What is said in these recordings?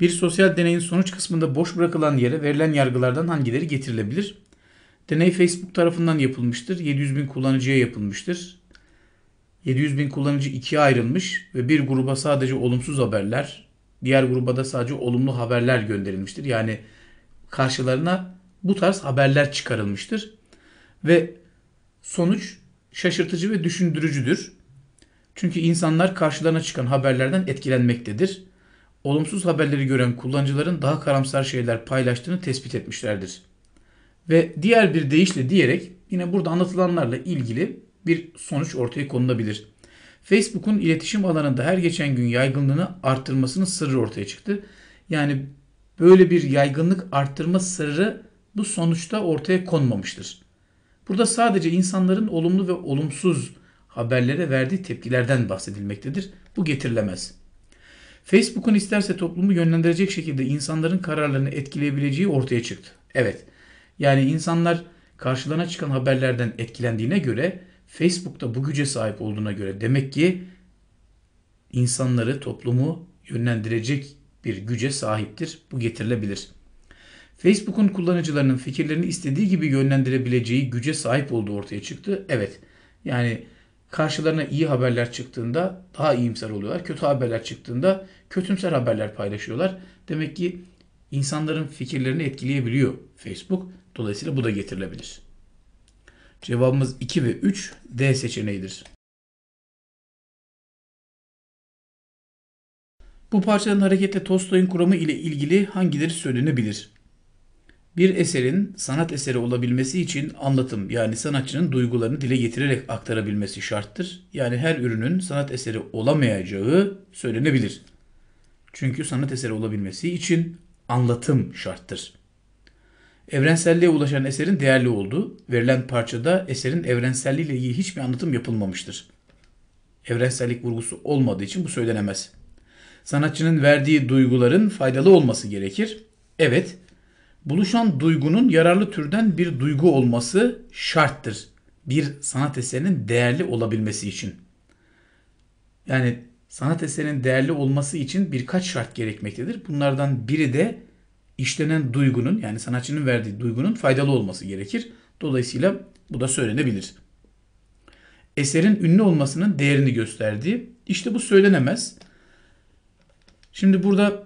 Bir sosyal deneyin sonuç kısmında boş bırakılan yere verilen yargılardan hangileri getirilebilir? Deney Facebook tarafından yapılmıştır. 700 bin kullanıcıya yapılmıştır. 700 bin kullanıcı ikiye ayrılmış ve bir gruba sadece olumsuz haberler, diğer gruba da sadece olumlu haberler gönderilmiştir. Yani karşılarına bu tarz haberler çıkarılmıştır. Ve sonuç şaşırtıcı ve düşündürücüdür. Çünkü insanlar karşılarına çıkan haberlerden etkilenmektedir olumsuz haberleri gören kullanıcıların daha karamsar şeyler paylaştığını tespit etmişlerdir. Ve diğer bir deyişle diyerek yine burada anlatılanlarla ilgili bir sonuç ortaya konulabilir. Facebook'un iletişim alanında her geçen gün yaygınlığını arttırmasının sırrı ortaya çıktı. Yani böyle bir yaygınlık arttırma sırrı bu sonuçta ortaya konmamıştır. Burada sadece insanların olumlu ve olumsuz haberlere verdiği tepkilerden bahsedilmektedir. Bu getirilemez. Facebook'un isterse toplumu yönlendirecek şekilde insanların kararlarını etkileyebileceği ortaya çıktı. Evet. Yani insanlar karşılarına çıkan haberlerden etkilendiğine göre Facebook'ta bu güce sahip olduğuna göre demek ki insanları toplumu yönlendirecek bir güce sahiptir. Bu getirilebilir. Facebook'un kullanıcılarının fikirlerini istediği gibi yönlendirebileceği güce sahip olduğu ortaya çıktı. Evet. Yani karşılarına iyi haberler çıktığında daha iyimser oluyorlar. Kötü haberler çıktığında kötümser haberler paylaşıyorlar. Demek ki insanların fikirlerini etkileyebiliyor Facebook. Dolayısıyla bu da getirilebilir. Cevabımız 2 ve 3 D seçeneğidir. Bu parçanın hareketle Tolstoy'un kuramı ile ilgili hangileri söylenebilir? Bir eserin sanat eseri olabilmesi için anlatım yani sanatçının duygularını dile getirerek aktarabilmesi şarttır. Yani her ürünün sanat eseri olamayacağı söylenebilir. Çünkü sanat eseri olabilmesi için anlatım şarttır. Evrenselliğe ulaşan eserin değerli olduğu, verilen parçada eserin evrenselliği ile ilgili hiçbir anlatım yapılmamıştır. Evrensellik vurgusu olmadığı için bu söylenemez. Sanatçının verdiği duyguların faydalı olması gerekir. Evet, buluşan duygunun yararlı türden bir duygu olması şarttır. Bir sanat eserinin değerli olabilmesi için. Yani sanat eserinin değerli olması için birkaç şart gerekmektedir. Bunlardan biri de işlenen duygunun yani sanatçının verdiği duygunun faydalı olması gerekir. Dolayısıyla bu da söylenebilir. Eserin ünlü olmasının değerini gösterdiği. işte bu söylenemez. Şimdi burada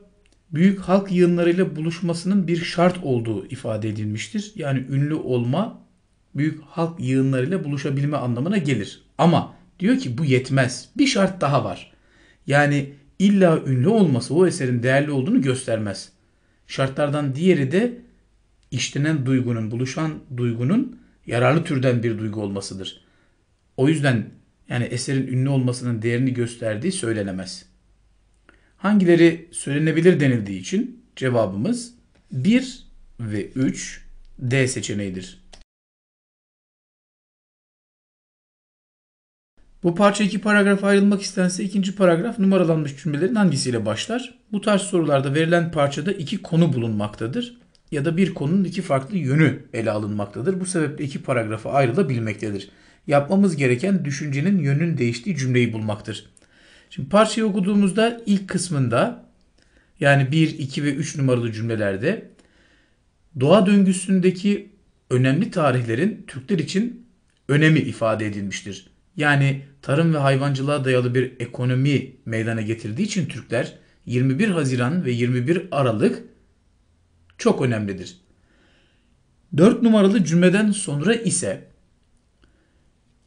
büyük halk yığınlarıyla buluşmasının bir şart olduğu ifade edilmiştir. Yani ünlü olma büyük halk yığınlarıyla buluşabilme anlamına gelir. Ama diyor ki bu yetmez. Bir şart daha var. Yani illa ünlü olması o eserin değerli olduğunu göstermez. Şartlardan diğeri de işlenen duygunun, buluşan duygunun yararlı türden bir duygu olmasıdır. O yüzden yani eserin ünlü olmasının değerini gösterdiği söylenemez.'' Hangileri söylenebilir denildiği için cevabımız 1 ve 3 D seçeneğidir. Bu parça iki paragraf ayrılmak istense ikinci paragraf numaralanmış cümlelerin hangisiyle başlar? Bu tarz sorularda verilen parçada iki konu bulunmaktadır ya da bir konunun iki farklı yönü ele alınmaktadır. Bu sebeple iki paragrafa ayrılabilmektedir. Yapmamız gereken düşüncenin yönünün değiştiği cümleyi bulmaktır. Şimdi parçayı okuduğumuzda ilk kısmında yani 1, 2 ve 3 numaralı cümlelerde doğa döngüsündeki önemli tarihlerin Türkler için önemi ifade edilmiştir. Yani tarım ve hayvancılığa dayalı bir ekonomi meydana getirdiği için Türkler 21 Haziran ve 21 Aralık çok önemlidir. 4 numaralı cümleden sonra ise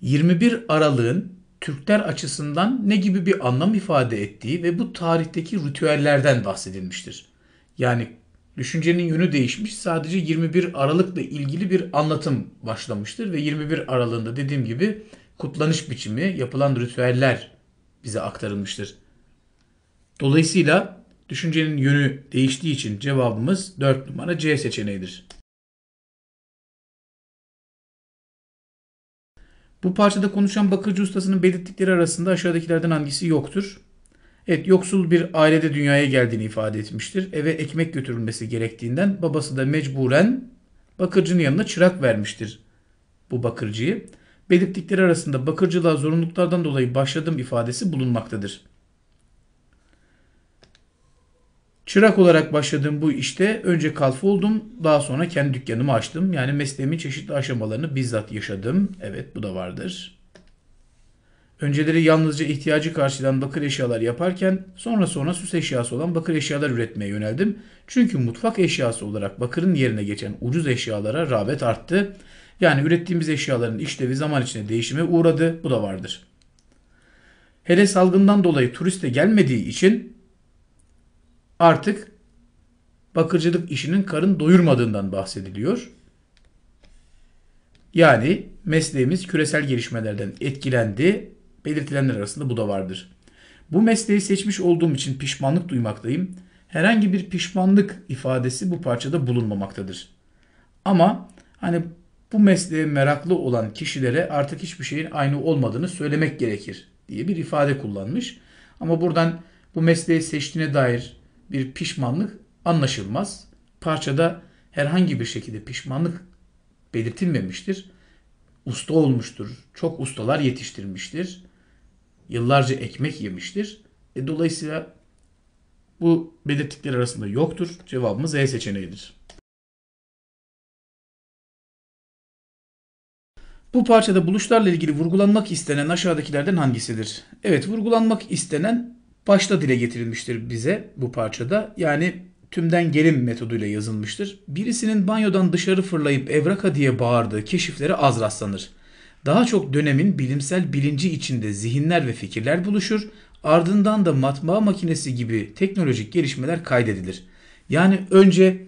21 Aralık'ın Türkler açısından ne gibi bir anlam ifade ettiği ve bu tarihteki ritüellerden bahsedilmiştir. Yani düşüncenin yönü değişmiş sadece 21 Aralık'la ilgili bir anlatım başlamıştır ve 21 Aralık'ında dediğim gibi kutlanış biçimi yapılan ritüeller bize aktarılmıştır. Dolayısıyla düşüncenin yönü değiştiği için cevabımız 4 numara C seçeneğidir. Bu parçada konuşan bakırcı ustasının belirttikleri arasında aşağıdakilerden hangisi yoktur? Evet, yoksul bir ailede dünyaya geldiğini ifade etmiştir. Eve ekmek götürülmesi gerektiğinden babası da mecburen bakırcının yanına çırak vermiştir bu bakırcıyı. Belirttikleri arasında bakırcılığa zorunluluklardan dolayı başladım ifadesi bulunmaktadır. Çırak olarak başladığım bu işte önce kalf oldum, daha sonra kendi dükkanımı açtım. Yani mesleğimin çeşitli aşamalarını bizzat yaşadım. Evet bu da vardır. Önceleri yalnızca ihtiyacı karşılan bakır eşyalar yaparken sonra sonra süs eşyası olan bakır eşyalar üretmeye yöneldim. Çünkü mutfak eşyası olarak bakırın yerine geçen ucuz eşyalara rağbet arttı. Yani ürettiğimiz eşyaların işlevi zaman içinde değişime uğradı. Bu da vardır. Hele salgından dolayı turiste gelmediği için artık bakırcılık işinin karın doyurmadığından bahsediliyor. Yani mesleğimiz küresel gelişmelerden etkilendi. Belirtilenler arasında bu da vardır. Bu mesleği seçmiş olduğum için pişmanlık duymaktayım. Herhangi bir pişmanlık ifadesi bu parçada bulunmamaktadır. Ama hani bu mesleğe meraklı olan kişilere artık hiçbir şeyin aynı olmadığını söylemek gerekir diye bir ifade kullanmış. Ama buradan bu mesleği seçtiğine dair bir pişmanlık anlaşılmaz. Parçada herhangi bir şekilde pişmanlık belirtilmemiştir. Usta olmuştur, çok ustalar yetiştirmiştir, yıllarca ekmek yemiştir. E, dolayısıyla bu belirttikler arasında yoktur. Cevabımız E seçeneğidir. Bu parçada buluşlarla ilgili vurgulanmak istenen aşağıdakilerden hangisidir? Evet, vurgulanmak istenen başta dile getirilmiştir bize bu parçada. Yani tümden gelin metoduyla yazılmıştır. Birisinin banyodan dışarı fırlayıp evraka diye bağırdığı keşiflere az rastlanır. Daha çok dönemin bilimsel bilinci içinde zihinler ve fikirler buluşur, ardından da matbaa makinesi gibi teknolojik gelişmeler kaydedilir. Yani önce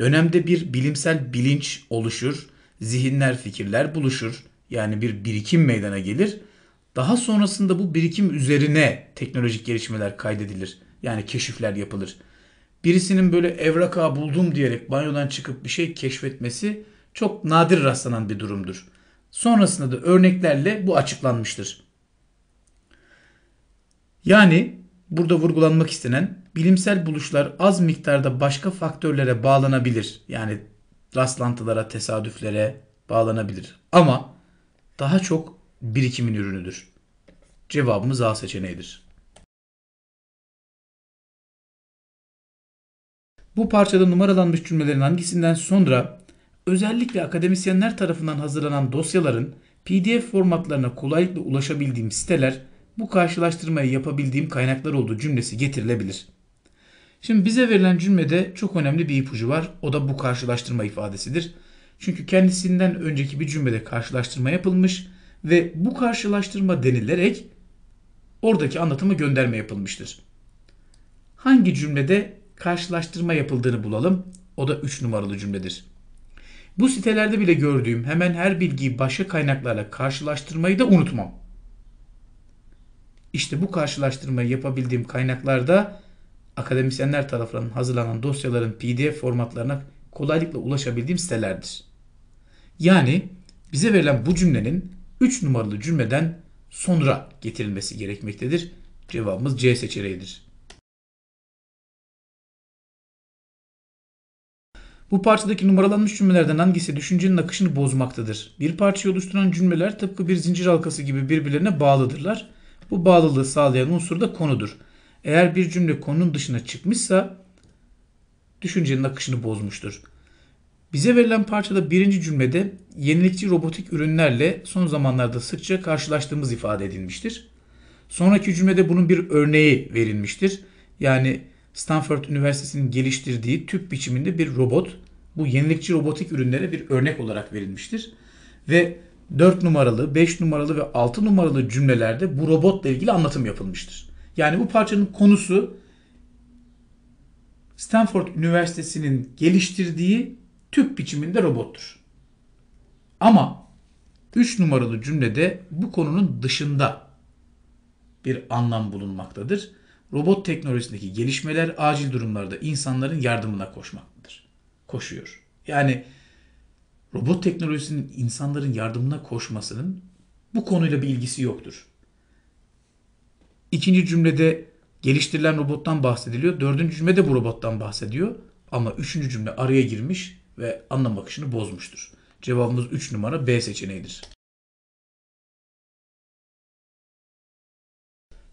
dönemde bir bilimsel bilinç oluşur, zihinler, fikirler buluşur, yani bir birikim meydana gelir. Daha sonrasında bu birikim üzerine teknolojik gelişmeler kaydedilir. Yani keşifler yapılır. Birisinin böyle evrak ağı buldum diyerek banyodan çıkıp bir şey keşfetmesi çok nadir rastlanan bir durumdur. Sonrasında da örneklerle bu açıklanmıştır. Yani burada vurgulanmak istenen bilimsel buluşlar az miktarda başka faktörlere bağlanabilir. Yani rastlantılara, tesadüflere bağlanabilir. Ama daha çok birikimin ürünüdür? Cevabımız A seçeneğidir. Bu parçada numaralanmış cümlelerin hangisinden sonra özellikle akademisyenler tarafından hazırlanan dosyaların PDF formatlarına kolaylıkla ulaşabildiğim siteler bu karşılaştırmayı yapabildiğim kaynaklar olduğu cümlesi getirilebilir. Şimdi bize verilen cümlede çok önemli bir ipucu var. O da bu karşılaştırma ifadesidir. Çünkü kendisinden önceki bir cümlede karşılaştırma yapılmış ve bu karşılaştırma denilerek oradaki anlatıma gönderme yapılmıştır. Hangi cümlede karşılaştırma yapıldığını bulalım. O da 3 numaralı cümledir. Bu sitelerde bile gördüğüm hemen her bilgiyi başka kaynaklarla karşılaştırmayı da unutmam. İşte bu karşılaştırmayı yapabildiğim kaynaklarda akademisyenler tarafından hazırlanan dosyaların PDF formatlarına kolaylıkla ulaşabildiğim sitelerdir. Yani bize verilen bu cümlenin 3 numaralı cümleden sonra getirilmesi gerekmektedir. Cevabımız C seçeneğidir. Bu parçadaki numaralanmış cümlelerden hangisi düşüncenin akışını bozmaktadır? Bir parçayı oluşturan cümleler tıpkı bir zincir halkası gibi birbirlerine bağlıdırlar. Bu bağlılığı sağlayan unsur da konudur. Eğer bir cümle konunun dışına çıkmışsa düşüncenin akışını bozmuştur. Bize verilen parçada birinci cümlede yenilikçi robotik ürünlerle son zamanlarda sıkça karşılaştığımız ifade edilmiştir. Sonraki cümlede bunun bir örneği verilmiştir. Yani Stanford Üniversitesi'nin geliştirdiği tüp biçiminde bir robot bu yenilikçi robotik ürünlere bir örnek olarak verilmiştir. Ve 4 numaralı, 5 numaralı ve 6 numaralı cümlelerde bu robotla ilgili anlatım yapılmıştır. Yani bu parçanın konusu Stanford Üniversitesi'nin geliştirdiği tüp biçiminde robottur. Ama 3 numaralı cümlede bu konunun dışında bir anlam bulunmaktadır. Robot teknolojisindeki gelişmeler acil durumlarda insanların yardımına koşmaktadır. Koşuyor. Yani robot teknolojisinin insanların yardımına koşmasının bu konuyla bir ilgisi yoktur. İkinci cümlede geliştirilen robottan bahsediliyor. Dördüncü cümlede bu robottan bahsediyor. Ama üçüncü cümle araya girmiş ve anlam bakışını bozmuştur. Cevabımız 3 numara B seçeneğidir.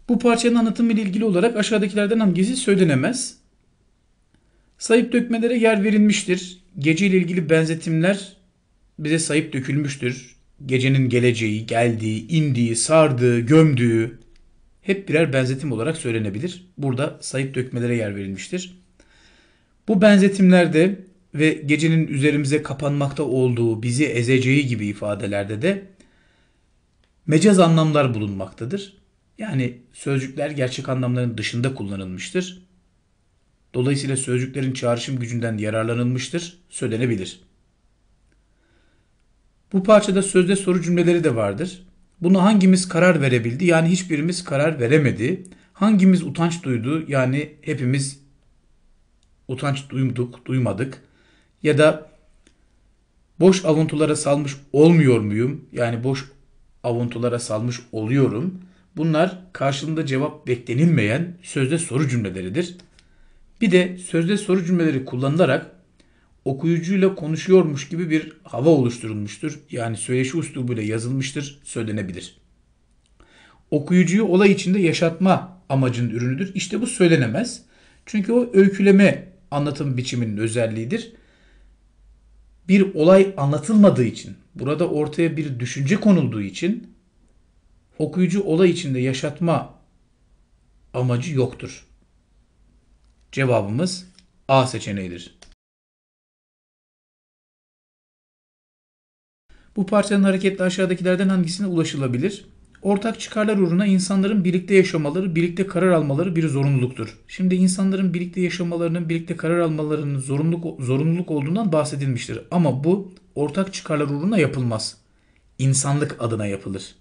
Bu parçanın anlatımı ile ilgili olarak aşağıdakilerden hangisi söylenemez? Sayıp dökmelere yer verilmiştir. Gece ile ilgili benzetimler bize sayıp dökülmüştür. Gecenin geleceği, geldiği, indiği, sardığı, gömdüğü hep birer benzetim olarak söylenebilir. Burada sayıp dökmelere yer verilmiştir. Bu benzetimlerde ve gecenin üzerimize kapanmakta olduğu bizi ezeceği gibi ifadelerde de mecaz anlamlar bulunmaktadır. Yani sözcükler gerçek anlamların dışında kullanılmıştır. Dolayısıyla sözcüklerin çağrışım gücünden yararlanılmıştır, söylenebilir. Bu parçada sözde soru cümleleri de vardır. Bunu hangimiz karar verebildi? Yani hiçbirimiz karar veremedi. Hangimiz utanç duydu? Yani hepimiz utanç duyduk, duymadık. Ya da boş avuntulara salmış olmuyor muyum? Yani boş avuntulara salmış oluyorum. Bunlar karşılığında cevap beklenilmeyen sözde soru cümleleridir. Bir de sözde soru cümleleri kullanılarak okuyucuyla konuşuyormuş gibi bir hava oluşturulmuştur. Yani söyleşi üslubuyla yazılmıştır, söylenebilir. Okuyucuyu olay içinde yaşatma amacının ürünüdür. İşte bu söylenemez. Çünkü o öyküleme anlatım biçiminin özelliğidir bir olay anlatılmadığı için, burada ortaya bir düşünce konulduğu için okuyucu olay içinde yaşatma amacı yoktur. Cevabımız A seçeneğidir. Bu parçanın hareketli aşağıdakilerden hangisine ulaşılabilir? ortak çıkarlar uğruna insanların birlikte yaşamaları, birlikte karar almaları bir zorunluluktur. Şimdi insanların birlikte yaşamalarının, birlikte karar almalarının zorunluluk, zorunluluk olduğundan bahsedilmiştir. Ama bu ortak çıkarlar uğruna yapılmaz. İnsanlık adına yapılır.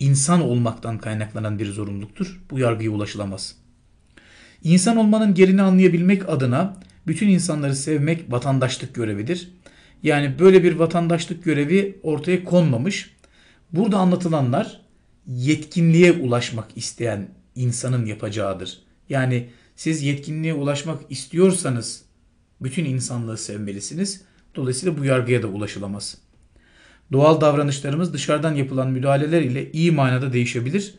İnsan olmaktan kaynaklanan bir zorunluluktur. Bu yargıya ulaşılamaz. İnsan olmanın gerini anlayabilmek adına bütün insanları sevmek vatandaşlık görevidir. Yani böyle bir vatandaşlık görevi ortaya konmamış Burada anlatılanlar yetkinliğe ulaşmak isteyen insanın yapacağıdır. Yani siz yetkinliğe ulaşmak istiyorsanız bütün insanlığı sevmelisiniz. Dolayısıyla bu yargıya da ulaşılamaz. Doğal davranışlarımız dışarıdan yapılan müdahaleler ile iyi manada değişebilir.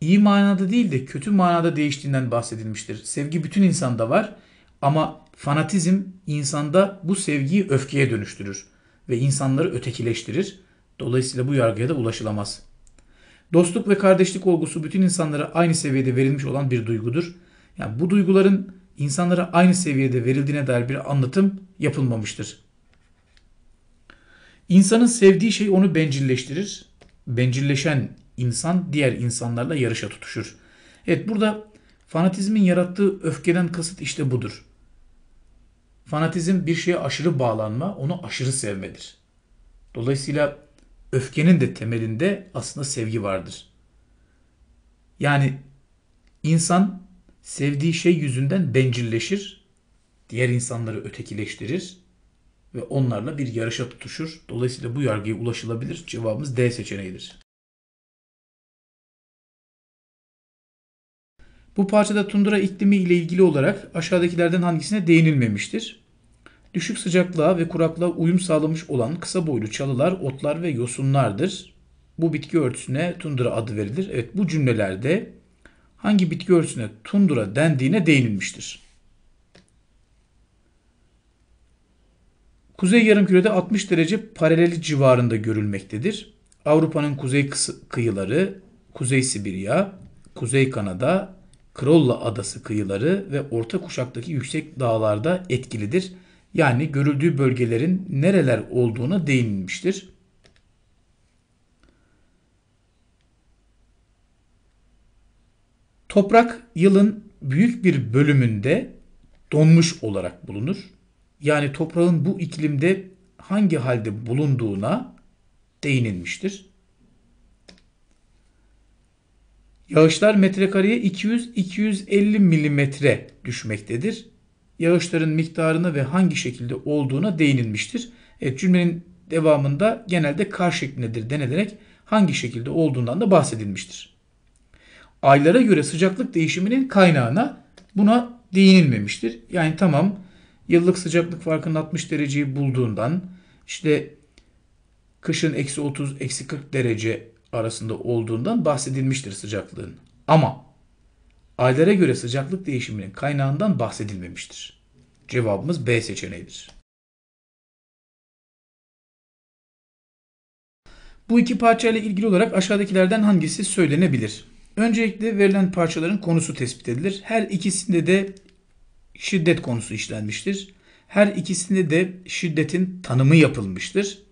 İyi manada değil de kötü manada değiştiğinden bahsedilmiştir. Sevgi bütün insanda var ama fanatizm insanda bu sevgiyi öfkeye dönüştürür ve insanları ötekileştirir. Dolayısıyla bu yargıya da ulaşılamaz. Dostluk ve kardeşlik olgusu bütün insanlara aynı seviyede verilmiş olan bir duygudur. Yani bu duyguların insanlara aynı seviyede verildiğine dair bir anlatım yapılmamıştır. İnsanın sevdiği şey onu bencilleştirir. Bencilleşen insan diğer insanlarla yarışa tutuşur. Evet burada fanatizmin yarattığı öfkeden kasıt işte budur. Fanatizm bir şeye aşırı bağlanma, onu aşırı sevmedir. Dolayısıyla öfkenin de temelinde aslında sevgi vardır. Yani insan sevdiği şey yüzünden bencilleşir, diğer insanları ötekileştirir ve onlarla bir yarışa tutuşur. Dolayısıyla bu yargıya ulaşılabilir. Cevabımız D seçeneğidir. Bu parçada tundra iklimi ile ilgili olarak aşağıdakilerden hangisine değinilmemiştir? Düşük sıcaklığa ve kuraklığa uyum sağlamış olan kısa boylu çalılar, otlar ve yosunlardır. Bu bitki örtüsüne tundra adı verilir. Evet bu cümlelerde hangi bitki örtüsüne tundra dendiğine değinilmiştir. Kuzey yarımkürede 60 derece paraleli civarında görülmektedir. Avrupa'nın kuzey kıyıları, Kuzey Sibirya, Kuzey Kanada, Krolla Adası kıyıları ve orta kuşaktaki yüksek dağlarda etkilidir yani görüldüğü bölgelerin nereler olduğuna değinilmiştir. Toprak yılın büyük bir bölümünde donmuş olarak bulunur. Yani toprağın bu iklimde hangi halde bulunduğuna değinilmiştir. Yağışlar metrekareye 200-250 milimetre düşmektedir yağışların miktarını ve hangi şekilde olduğuna değinilmiştir. Evet, cümlenin devamında genelde kar şeklindedir denilerek hangi şekilde olduğundan da bahsedilmiştir. Aylara göre sıcaklık değişiminin kaynağına buna değinilmemiştir. Yani tamam yıllık sıcaklık farkının 60 dereceyi bulduğundan işte kışın eksi 30 eksi 40 derece arasında olduğundan bahsedilmiştir sıcaklığın. Ama Aylara göre sıcaklık değişiminin kaynağından bahsedilmemiştir. Cevabımız B seçeneğidir. Bu iki parçayla ilgili olarak aşağıdakilerden hangisi söylenebilir? Öncelikle verilen parçaların konusu tespit edilir. Her ikisinde de şiddet konusu işlenmiştir. Her ikisinde de şiddetin tanımı yapılmıştır.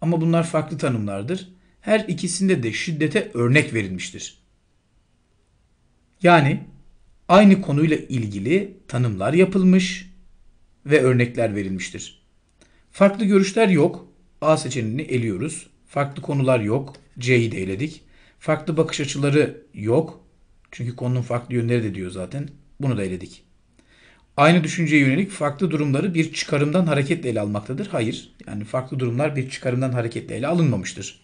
Ama bunlar farklı tanımlardır. Her ikisinde de şiddete örnek verilmiştir. Yani aynı konuyla ilgili tanımlar yapılmış ve örnekler verilmiştir. Farklı görüşler yok. A seçeneğini eliyoruz. Farklı konular yok. C'yi de eledik. Farklı bakış açıları yok. Çünkü konunun farklı yönleri de diyor zaten. Bunu da eledik. Aynı düşünceye yönelik farklı durumları bir çıkarımdan hareketle ele almaktadır. Hayır. Yani farklı durumlar bir çıkarımdan hareketle ele alınmamıştır.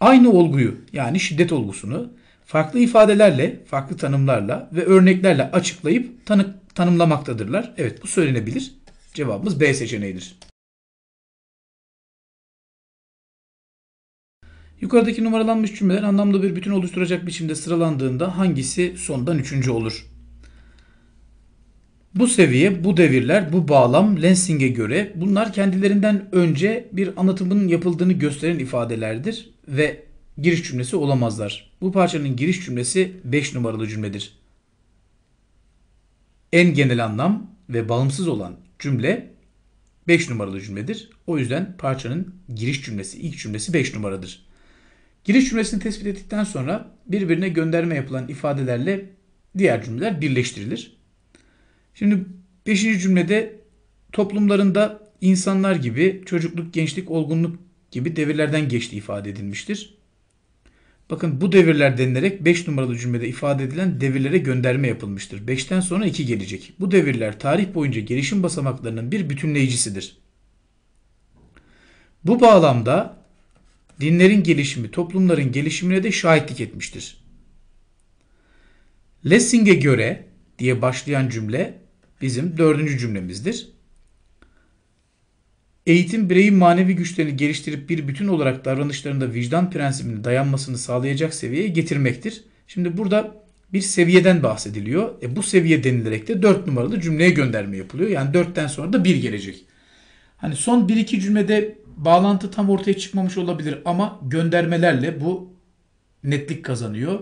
Aynı olguyu yani şiddet olgusunu farklı ifadelerle, farklı tanımlarla ve örneklerle açıklayıp tanık, tanımlamaktadırlar. Evet bu söylenebilir. Cevabımız B seçeneğidir. Yukarıdaki numaralanmış cümleler anlamda bir bütün oluşturacak biçimde sıralandığında hangisi sondan üçüncü olur? Bu seviye, bu devirler, bu bağlam Lensing'e göre bunlar kendilerinden önce bir anlatımın yapıldığını gösteren ifadelerdir ve giriş cümlesi olamazlar. Bu parçanın giriş cümlesi 5 numaralı cümledir. En genel anlam ve bağımsız olan cümle 5 numaralı cümledir. O yüzden parçanın giriş cümlesi, ilk cümlesi 5 numaradır. Giriş cümlesini tespit ettikten sonra birbirine gönderme yapılan ifadelerle diğer cümleler birleştirilir. Şimdi 5. cümlede toplumlarında insanlar gibi çocukluk, gençlik, olgunluk gibi devirlerden geçti ifade edilmiştir. Bakın bu devirler denilerek 5 numaralı cümlede ifade edilen devirlere gönderme yapılmıştır. 5'ten sonra 2 gelecek. Bu devirler tarih boyunca gelişim basamaklarının bir bütünleyicisidir. Bu bağlamda dinlerin gelişimi toplumların gelişimine de şahitlik etmiştir. Lessing'e göre diye başlayan cümle bizim dördüncü cümlemizdir. Eğitim bireyin manevi güçlerini geliştirip bir bütün olarak davranışlarında vicdan prensibinin dayanmasını sağlayacak seviyeye getirmektir. Şimdi burada bir seviyeden bahsediliyor. E bu seviye denilerek de 4 numaralı cümleye gönderme yapılıyor. Yani 4'ten sonra da 1 gelecek. Hani son 1-2 cümlede bağlantı tam ortaya çıkmamış olabilir ama göndermelerle bu netlik kazanıyor.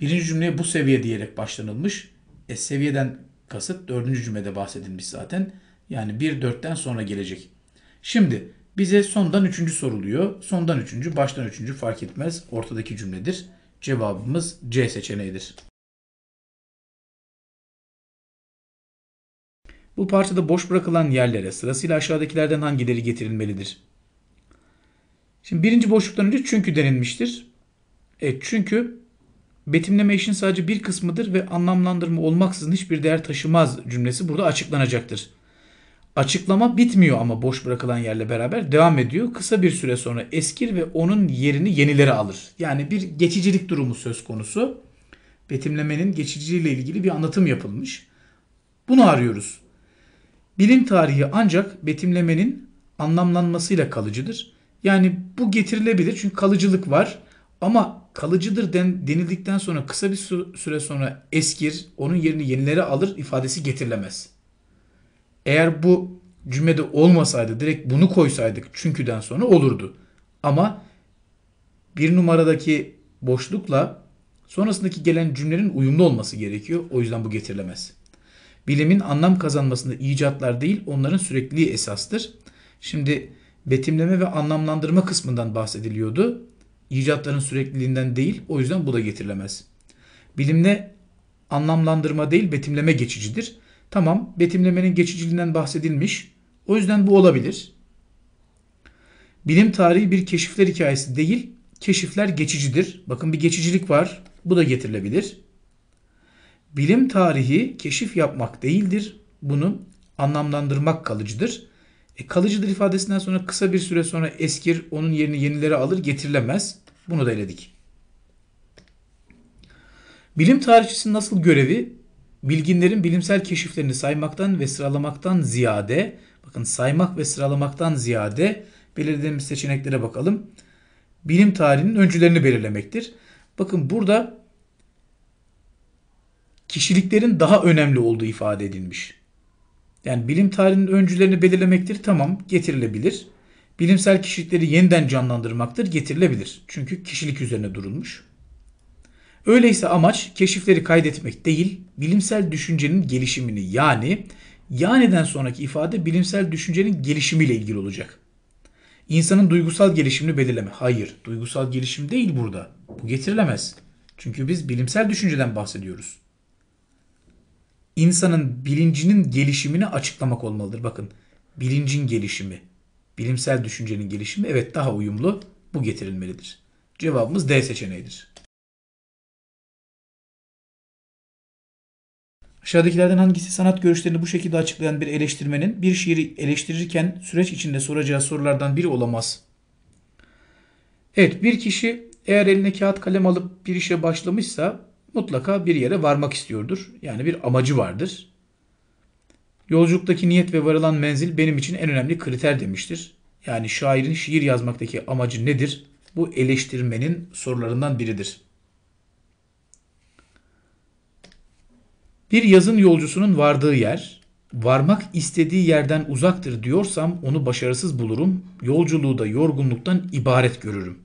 Birinci cümleye bu seviye diyerek başlanılmış. E seviyeden kasıt dördüncü cümlede bahsedilmiş zaten. Yani 1-4'ten sonra gelecek. Şimdi bize sondan üçüncü soruluyor. Sondan üçüncü, baştan üçüncü fark etmez. Ortadaki cümledir. Cevabımız C seçeneğidir. Bu parçada boş bırakılan yerlere sırasıyla aşağıdakilerden hangileri getirilmelidir? Şimdi birinci boşluktan önce çünkü denilmiştir. Evet çünkü betimleme işin sadece bir kısmıdır ve anlamlandırma olmaksızın hiçbir değer taşımaz cümlesi burada açıklanacaktır. Açıklama bitmiyor ama boş bırakılan yerle beraber devam ediyor. Kısa bir süre sonra eskir ve onun yerini yenileri alır. Yani bir geçicilik durumu söz konusu. Betimlemenin geçiciliğiyle ilgili bir anlatım yapılmış. Bunu arıyoruz. Bilim tarihi ancak betimlemenin anlamlanmasıyla kalıcıdır. Yani bu getirilebilir çünkü kalıcılık var ama kalıcıdır den, denildikten sonra kısa bir süre sonra eskir, onun yerini yenileri alır ifadesi getirilemez. Eğer bu cümlede olmasaydı direkt bunu koysaydık çünküden sonra olurdu. Ama bir numaradaki boşlukla sonrasındaki gelen cümlenin uyumlu olması gerekiyor. O yüzden bu getirilemez. Bilimin anlam kazanmasında icatlar değil onların sürekliliği esastır. Şimdi betimleme ve anlamlandırma kısmından bahsediliyordu. İcatların sürekliliğinden değil o yüzden bu da getirilemez. Bilimle anlamlandırma değil betimleme geçicidir. Tamam betimlemenin geçiciliğinden bahsedilmiş. O yüzden bu olabilir. Bilim tarihi bir keşifler hikayesi değil, keşifler geçicidir. Bakın bir geçicilik var. Bu da getirilebilir. Bilim tarihi keşif yapmak değildir. Bunu anlamlandırmak kalıcıdır. E, kalıcıdır ifadesinden sonra kısa bir süre sonra eskir onun yerini yenileri alır getirilemez. Bunu da eledik. Bilim tarihçisinin nasıl görevi? bilginlerin bilimsel keşiflerini saymaktan ve sıralamaktan ziyade bakın saymak ve sıralamaktan ziyade belirlediğimiz seçeneklere bakalım. Bilim tarihinin öncülerini belirlemektir. Bakın burada kişiliklerin daha önemli olduğu ifade edilmiş. Yani bilim tarihinin öncülerini belirlemektir tamam getirilebilir. Bilimsel kişilikleri yeniden canlandırmaktır getirilebilir. Çünkü kişilik üzerine durulmuş. Öyleyse amaç keşifleri kaydetmek değil, bilimsel düşüncenin gelişimini yani yaniden sonraki ifade bilimsel düşüncenin gelişimiyle ilgili olacak. İnsanın duygusal gelişimini belirleme. Hayır, duygusal gelişim değil burada. Bu getirilemez. Çünkü biz bilimsel düşünceden bahsediyoruz. İnsanın bilincinin gelişimini açıklamak olmalıdır. Bakın, bilincin gelişimi, bilimsel düşüncenin gelişimi evet daha uyumlu. Bu getirilmelidir. Cevabımız D seçeneğidir. Aşağıdakilerden hangisi sanat görüşlerini bu şekilde açıklayan bir eleştirmenin bir şiiri eleştirirken süreç içinde soracağı sorulardan biri olamaz? Evet bir kişi eğer eline kağıt kalem alıp bir işe başlamışsa mutlaka bir yere varmak istiyordur. Yani bir amacı vardır. Yolculuktaki niyet ve varılan menzil benim için en önemli kriter demiştir. Yani şairin şiir yazmaktaki amacı nedir? Bu eleştirmenin sorularından biridir. Bir yazın yolcusunun vardığı yer, varmak istediği yerden uzaktır diyorsam onu başarısız bulurum, yolculuğu da yorgunluktan ibaret görürüm.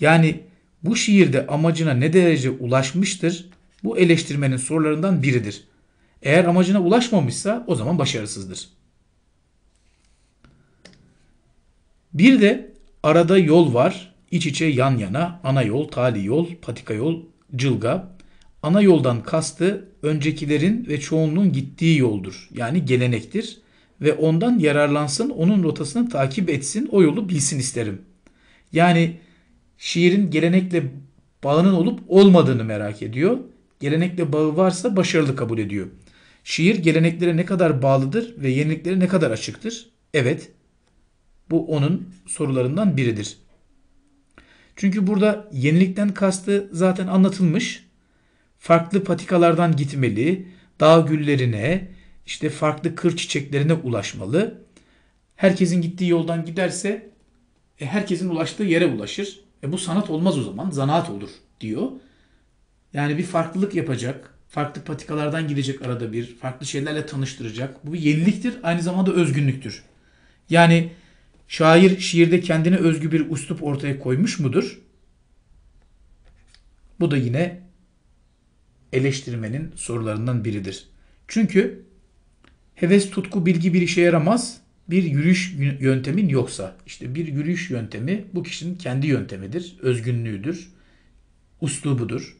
Yani bu şiirde amacına ne derece ulaşmıştır bu eleştirmenin sorularından biridir. Eğer amacına ulaşmamışsa o zaman başarısızdır. Bir de arada yol var, iç içe yan yana, ana yol, tali yol, patika yol, cılga, Ana yoldan kastı öncekilerin ve çoğunluğun gittiği yoldur. Yani gelenektir ve ondan yararlansın, onun rotasını takip etsin, o yolu bilsin isterim. Yani şiirin gelenekle bağının olup olmadığını merak ediyor. Gelenekle bağı varsa başarılı kabul ediyor. Şiir geleneklere ne kadar bağlıdır ve yeniliklere ne kadar açıktır? Evet. Bu onun sorularından biridir. Çünkü burada yenilikten kastı zaten anlatılmış farklı patikalardan gitmeli, dağ güllerine, işte farklı kır çiçeklerine ulaşmalı. Herkesin gittiği yoldan giderse e, herkesin ulaştığı yere ulaşır. E, bu sanat olmaz o zaman, zanaat olur diyor. Yani bir farklılık yapacak, farklı patikalardan gidecek arada bir, farklı şeylerle tanıştıracak. Bu bir yeniliktir, aynı zamanda özgünlüktür. Yani şair şiirde kendine özgü bir üslup ortaya koymuş mudur? Bu da yine eleştirmenin sorularından biridir. Çünkü heves, tutku, bilgi bir işe yaramaz bir yürüyüş yöntemin yoksa. işte bir yürüyüş yöntemi bu kişinin kendi yöntemidir, özgünlüğüdür, uslubudur.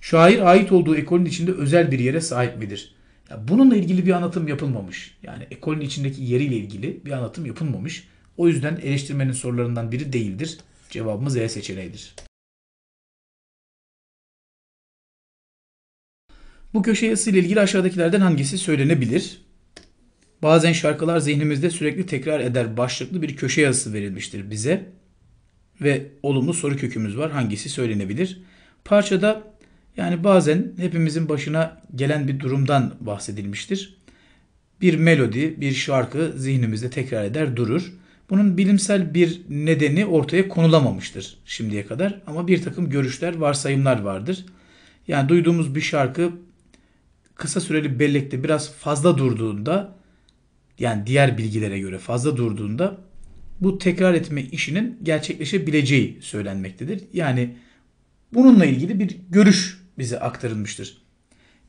Şair ait olduğu ekolün içinde özel bir yere sahip midir? Ya bununla ilgili bir anlatım yapılmamış. Yani ekolün içindeki yeriyle ilgili bir anlatım yapılmamış. O yüzden eleştirmenin sorularından biri değildir. Cevabımız E seçeneğidir. Bu köşe yazısı ile ilgili aşağıdakilerden hangisi söylenebilir? Bazen şarkılar zihnimizde sürekli tekrar eder başlıklı bir köşe yazısı verilmiştir bize. Ve olumlu soru kökümüz var. Hangisi söylenebilir? Parçada yani bazen hepimizin başına gelen bir durumdan bahsedilmiştir. Bir melodi, bir şarkı zihnimizde tekrar eder durur. Bunun bilimsel bir nedeni ortaya konulamamıştır şimdiye kadar ama bir takım görüşler, varsayımlar vardır. Yani duyduğumuz bir şarkı kısa süreli bellekte biraz fazla durduğunda yani diğer bilgilere göre fazla durduğunda bu tekrar etme işinin gerçekleşebileceği söylenmektedir. Yani bununla ilgili bir görüş bize aktarılmıştır.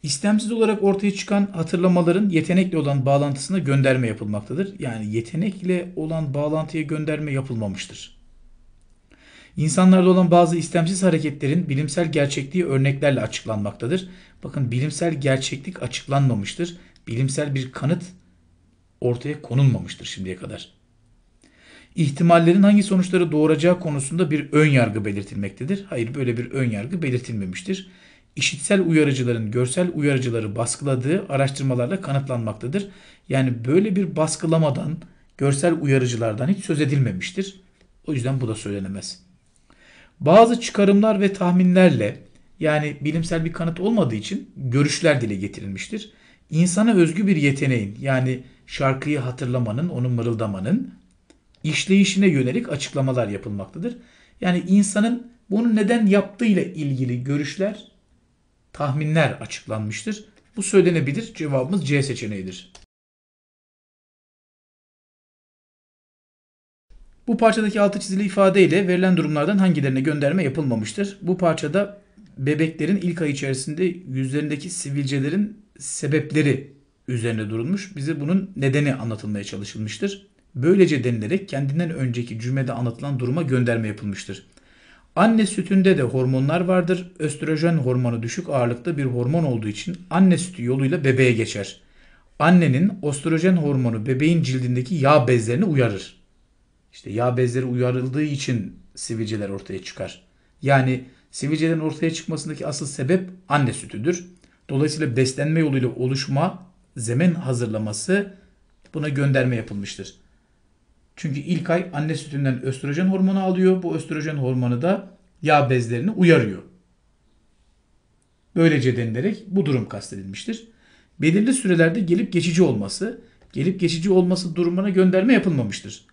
İstemsiz olarak ortaya çıkan hatırlamaların yetenekle olan bağlantısına gönderme yapılmaktadır. Yani yetenekle olan bağlantıya gönderme yapılmamıştır. İnsanlarla olan bazı istemsiz hareketlerin bilimsel gerçekliği örneklerle açıklanmaktadır. Bakın bilimsel gerçeklik açıklanmamıştır. Bilimsel bir kanıt ortaya konulmamıştır şimdiye kadar. İhtimallerin hangi sonuçları doğuracağı konusunda bir ön yargı belirtilmektedir. Hayır böyle bir ön yargı belirtilmemiştir. İşitsel uyarıcıların görsel uyarıcıları baskıladığı araştırmalarla kanıtlanmaktadır. Yani böyle bir baskılamadan, görsel uyarıcılardan hiç söz edilmemiştir. O yüzden bu da söylenemez. Bazı çıkarımlar ve tahminlerle yani bilimsel bir kanıt olmadığı için görüşler dile getirilmiştir. İnsana özgü bir yeteneğin yani şarkıyı hatırlamanın, onu mırıldamanın işleyişine yönelik açıklamalar yapılmaktadır. Yani insanın bunu neden yaptığıyla ilgili görüşler, tahminler açıklanmıştır. Bu söylenebilir. Cevabımız C seçeneğidir. Bu parçadaki altı çizili ifadeyle verilen durumlardan hangilerine gönderme yapılmamıştır? Bu parçada bebeklerin ilk ay içerisinde yüzlerindeki sivilcelerin sebepleri üzerine durulmuş. Bize bunun nedeni anlatılmaya çalışılmıştır. Böylece denilerek kendinden önceki cümlede anlatılan duruma gönderme yapılmıştır. Anne sütünde de hormonlar vardır. Östrojen hormonu düşük ağırlıkta bir hormon olduğu için anne sütü yoluyla bebeğe geçer. Annenin östrojen hormonu bebeğin cildindeki yağ bezlerini uyarır. İşte yağ bezleri uyarıldığı için sivilceler ortaya çıkar. Yani sivilcelerin ortaya çıkmasındaki asıl sebep anne sütüdür. Dolayısıyla beslenme yoluyla oluşma zemin hazırlaması buna gönderme yapılmıştır. Çünkü ilk ay anne sütünden östrojen hormonu alıyor. Bu östrojen hormonu da yağ bezlerini uyarıyor. Böylece denilerek bu durum kastedilmiştir. Belirli sürelerde gelip geçici olması, gelip geçici olması durumuna gönderme yapılmamıştır.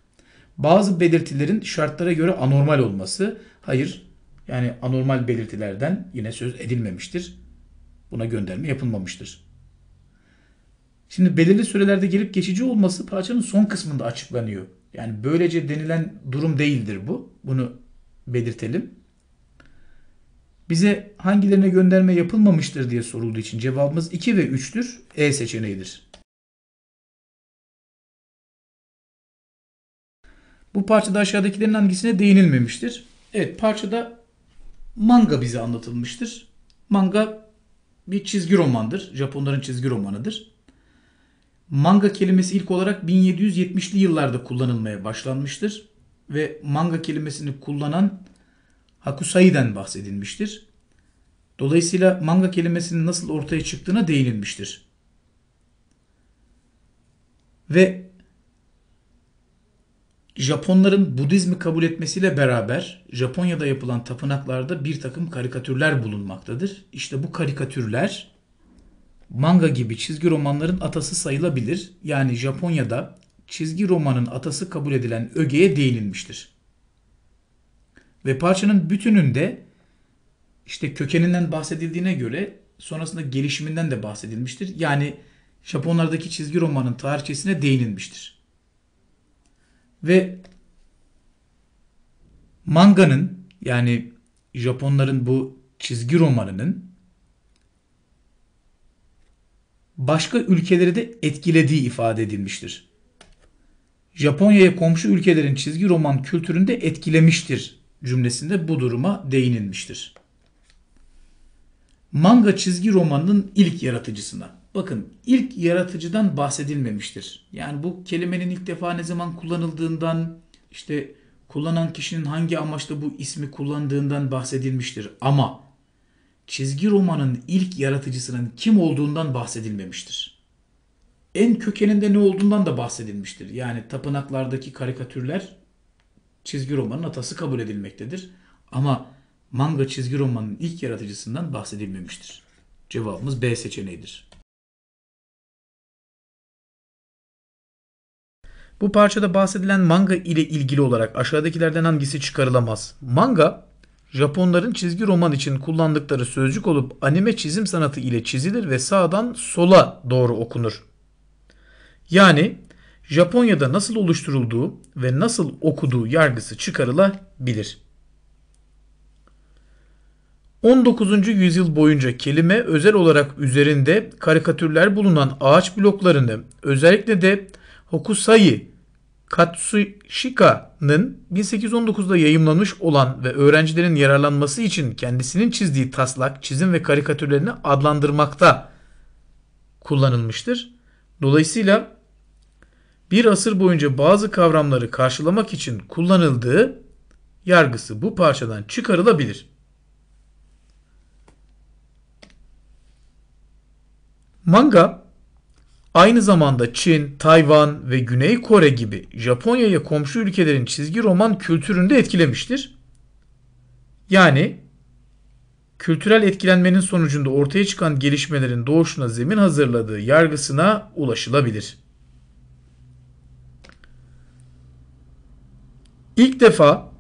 Bazı belirtilerin şartlara göre anormal olması, hayır yani anormal belirtilerden yine söz edilmemiştir. Buna gönderme yapılmamıştır. Şimdi belirli sürelerde gelip geçici olması parçanın son kısmında açıklanıyor. Yani böylece denilen durum değildir bu. Bunu belirtelim. Bize hangilerine gönderme yapılmamıştır diye sorulduğu için cevabımız 2 ve 3'tür. E seçeneğidir. Bu parçada aşağıdakilerin hangisine değinilmemiştir? Evet parçada manga bize anlatılmıştır. Manga bir çizgi romandır. Japonların çizgi romanıdır. Manga kelimesi ilk olarak 1770'li yıllarda kullanılmaya başlanmıştır ve manga kelimesini kullanan Hakusai'den bahsedilmiştir. Dolayısıyla manga kelimesinin nasıl ortaya çıktığına değinilmiştir. Ve Japonların Budizmi kabul etmesiyle beraber Japonya'da yapılan tapınaklarda bir takım karikatürler bulunmaktadır. İşte bu karikatürler manga gibi çizgi romanların atası sayılabilir. Yani Japonya'da çizgi romanın atası kabul edilen ögeye değinilmiştir. Ve parçanın bütününde işte kökeninden bahsedildiğine göre sonrasında gelişiminden de bahsedilmiştir. Yani Japonlardaki çizgi romanın tarihçesine değinilmiştir. Ve manganın yani Japonların bu çizgi romanının başka ülkeleri de etkilediği ifade edilmiştir. Japonya'ya komşu ülkelerin çizgi roman kültüründe etkilemiştir cümlesinde bu duruma değinilmiştir. Manga çizgi romanının ilk yaratıcısına Bakın ilk yaratıcıdan bahsedilmemiştir. Yani bu kelimenin ilk defa ne zaman kullanıldığından işte kullanan kişinin hangi amaçla bu ismi kullandığından bahsedilmiştir. Ama çizgi romanın ilk yaratıcısının kim olduğundan bahsedilmemiştir. En kökeninde ne olduğundan da bahsedilmiştir. Yani tapınaklardaki karikatürler çizgi romanın atası kabul edilmektedir. Ama manga çizgi romanın ilk yaratıcısından bahsedilmemiştir. Cevabımız B seçeneğidir. Bu parçada bahsedilen manga ile ilgili olarak aşağıdakilerden hangisi çıkarılamaz? Manga, Japonların çizgi roman için kullandıkları sözcük olup anime çizim sanatı ile çizilir ve sağdan sola doğru okunur. Yani Japonya'da nasıl oluşturulduğu ve nasıl okuduğu yargısı çıkarılabilir. 19. yüzyıl boyunca kelime özel olarak üzerinde karikatürler bulunan ağaç bloklarını özellikle de Hokusai Katsushika'nın 1819'da yayımlanmış olan ve öğrencilerin yararlanması için kendisinin çizdiği taslak, çizim ve karikatürlerini adlandırmakta kullanılmıştır. Dolayısıyla bir asır boyunca bazı kavramları karşılamak için kullanıldığı yargısı bu parçadan çıkarılabilir. Manga Aynı zamanda Çin, Tayvan ve Güney Kore gibi Japonya'ya komşu ülkelerin çizgi roman kültürünü de etkilemiştir. Yani kültürel etkilenmenin sonucunda ortaya çıkan gelişmelerin doğuşuna zemin hazırladığı yargısına ulaşılabilir. İlk defa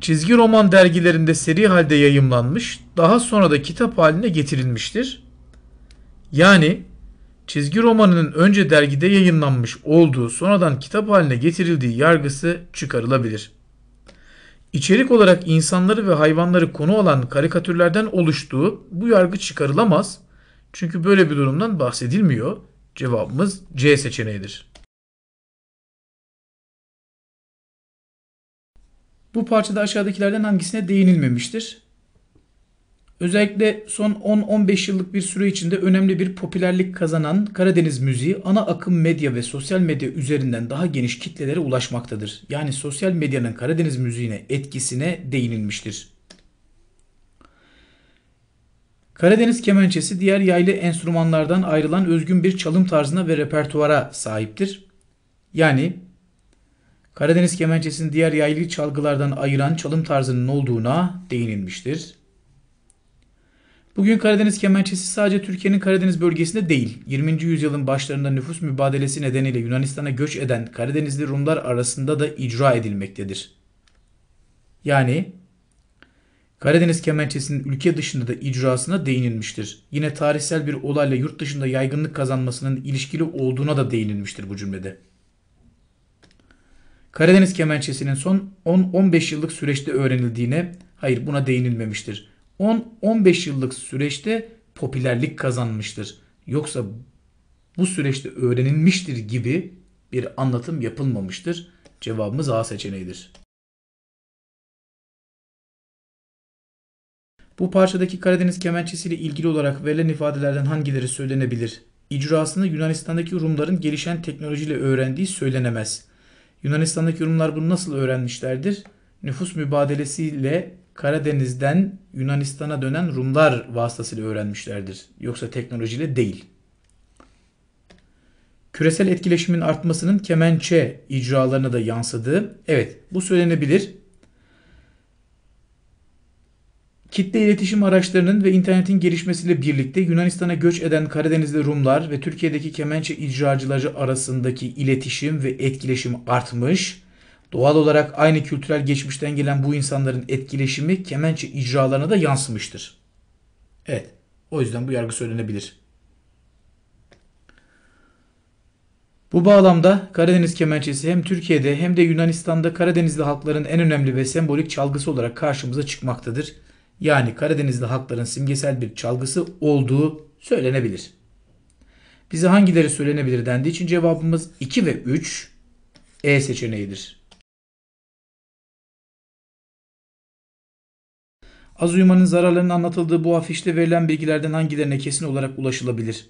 çizgi roman dergilerinde seri halde yayımlanmış, daha sonra da kitap haline getirilmiştir. Yani çizgi romanının önce dergide yayınlanmış olduğu sonradan kitap haline getirildiği yargısı çıkarılabilir. İçerik olarak insanları ve hayvanları konu alan karikatürlerden oluştuğu bu yargı çıkarılamaz. Çünkü böyle bir durumdan bahsedilmiyor. Cevabımız C seçeneğidir. Bu parçada aşağıdakilerden hangisine değinilmemiştir? Özellikle son 10-15 yıllık bir süre içinde önemli bir popülerlik kazanan Karadeniz müziği ana akım medya ve sosyal medya üzerinden daha geniş kitlelere ulaşmaktadır. Yani sosyal medyanın Karadeniz müziğine etkisine değinilmiştir. Karadeniz kemençesi diğer yaylı enstrümanlardan ayrılan özgün bir çalım tarzına ve repertuara sahiptir. Yani Karadeniz kemençesinin diğer yaylı çalgılardan ayıran çalım tarzının olduğuna değinilmiştir. Bugün Karadeniz kemençesi sadece Türkiye'nin Karadeniz bölgesinde değil, 20. yüzyılın başlarında nüfus mübadelesi nedeniyle Yunanistan'a göç eden Karadenizli Rumlar arasında da icra edilmektedir. Yani Karadeniz kemençesinin ülke dışında da icrasına değinilmiştir. Yine tarihsel bir olayla yurt dışında yaygınlık kazanmasının ilişkili olduğuna da değinilmiştir bu cümlede. Karadeniz kemençesinin son 10-15 yıllık süreçte öğrenildiğine, hayır buna değinilmemiştir. 10-15 yıllık süreçte popülerlik kazanmıştır. Yoksa bu süreçte öğrenilmiştir gibi bir anlatım yapılmamıştır. Cevabımız A seçeneğidir. Bu parçadaki Karadeniz ile ilgili olarak verilen ifadelerden hangileri söylenebilir? İcrasını Yunanistan'daki Rumların gelişen teknolojiyle öğrendiği söylenemez. Yunanistan'daki Rumlar bunu nasıl öğrenmişlerdir? Nüfus mübadelesiyle Karadeniz'den Yunanistan'a dönen Rumlar vasıtasıyla öğrenmişlerdir. Yoksa teknolojiyle değil. Küresel etkileşimin artmasının kemençe icralarına da yansıdığı, evet bu söylenebilir. Kitle iletişim araçlarının ve internetin gelişmesiyle birlikte Yunanistan'a göç eden Karadenizli Rumlar ve Türkiye'deki kemençe icracıları arasındaki iletişim ve etkileşim artmış Doğal olarak aynı kültürel geçmişten gelen bu insanların etkileşimi kemençe icralarına da yansımıştır. Evet, o yüzden bu yargı söylenebilir. Bu bağlamda Karadeniz kemençesi hem Türkiye'de hem de Yunanistan'da Karadenizli halkların en önemli ve sembolik çalgısı olarak karşımıza çıkmaktadır. Yani Karadenizli halkların simgesel bir çalgısı olduğu söylenebilir. Bize hangileri söylenebilir dendiği için cevabımız 2 ve 3 E seçeneğidir. Az uyumanın zararlarının anlatıldığı bu afişte verilen bilgilerden hangilerine kesin olarak ulaşılabilir?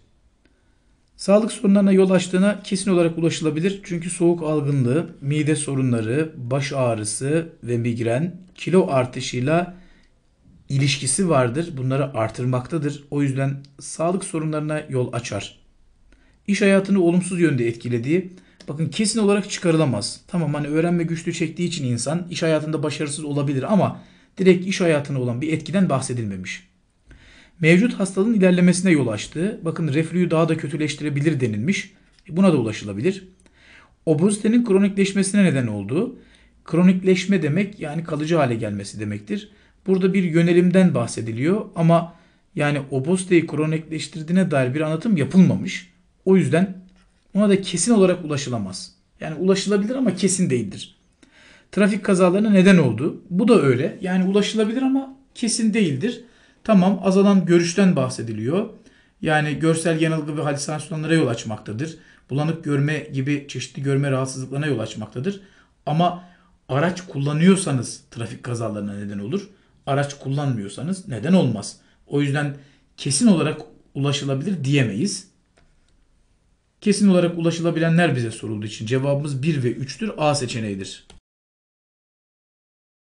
Sağlık sorunlarına yol açtığına kesin olarak ulaşılabilir. Çünkü soğuk algınlığı, mide sorunları, baş ağrısı ve migren kilo artışıyla ilişkisi vardır. Bunları artırmaktadır. O yüzden sağlık sorunlarına yol açar. İş hayatını olumsuz yönde etkilediği, bakın kesin olarak çıkarılamaz. Tamam hani öğrenme güçlüğü çektiği için insan iş hayatında başarısız olabilir ama direkt iş hayatına olan bir etkiden bahsedilmemiş. Mevcut hastalığın ilerlemesine yol açtığı, bakın reflüyü daha da kötüleştirebilir denilmiş. E, buna da ulaşılabilir. Obezitenin kronikleşmesine neden olduğu, kronikleşme demek yani kalıcı hale gelmesi demektir. Burada bir yönelimden bahsediliyor ama yani obeziteyi kronikleştirdiğine dair bir anlatım yapılmamış. O yüzden ona da kesin olarak ulaşılamaz. Yani ulaşılabilir ama kesin değildir trafik kazalarına neden oldu. Bu da öyle. Yani ulaşılabilir ama kesin değildir. Tamam azalan görüşten bahsediliyor. Yani görsel yanılgı ve halüsinasyonlara yol açmaktadır. Bulanık görme gibi çeşitli görme rahatsızlıklarına yol açmaktadır. Ama araç kullanıyorsanız trafik kazalarına neden olur. Araç kullanmıyorsanız neden olmaz. O yüzden kesin olarak ulaşılabilir diyemeyiz. Kesin olarak ulaşılabilenler bize sorulduğu için cevabımız 1 ve 3'tür. A seçeneğidir.